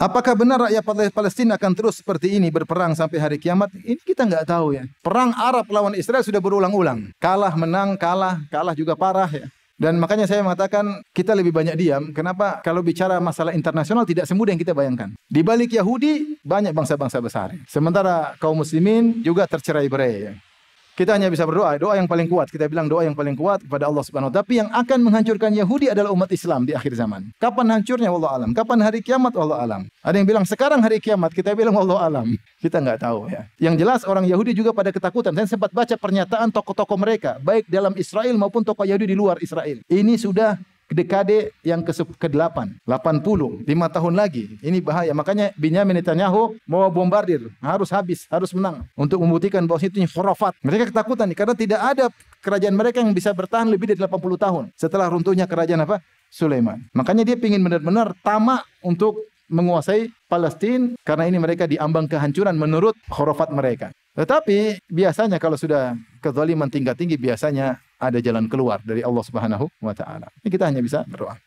Apakah benar rakyat Palestina akan terus seperti ini berperang sampai hari kiamat? Ini kita nggak tahu ya. Perang Arab lawan Israel sudah berulang-ulang. Kalah, menang, kalah, kalah juga parah ya. Dan makanya saya mengatakan kita lebih banyak diam. Kenapa? Kalau bicara masalah internasional tidak semudah yang kita bayangkan. Di balik Yahudi banyak bangsa-bangsa besar. Sementara kaum muslimin juga tercerai berai. Ya. Kita hanya bisa berdoa, doa yang paling kuat. Kita bilang doa yang paling kuat kepada Allah Subhanahu Tapi yang akan menghancurkan Yahudi adalah umat Islam di akhir zaman. Kapan hancurnya Allah alam? Kapan hari kiamat Allah alam? Ada yang bilang sekarang hari kiamat, kita bilang Allah alam. Kita nggak tahu ya. Yang jelas orang Yahudi juga pada ketakutan. Saya sempat baca pernyataan tokoh-tokoh mereka, baik dalam Israel maupun tokoh Yahudi di luar Israel. Ini sudah dekade yang ke-8, 80, 5 tahun lagi. Ini bahaya. Makanya Benjamin Netanyahu mau bombardir, harus habis, harus menang untuk membuktikan bahwa itu khurafat. Mereka ketakutan nih karena tidak ada kerajaan mereka yang bisa bertahan lebih dari 80 tahun setelah runtuhnya kerajaan apa? Sulaiman. Makanya dia ingin benar-benar tamak untuk menguasai Palestina karena ini mereka diambang kehancuran menurut khurafat mereka. Tetapi biasanya kalau sudah kezaliman tingkat tinggi biasanya ada jalan keluar dari Allah Subhanahu wa taala. Ini kita hanya bisa berdoa.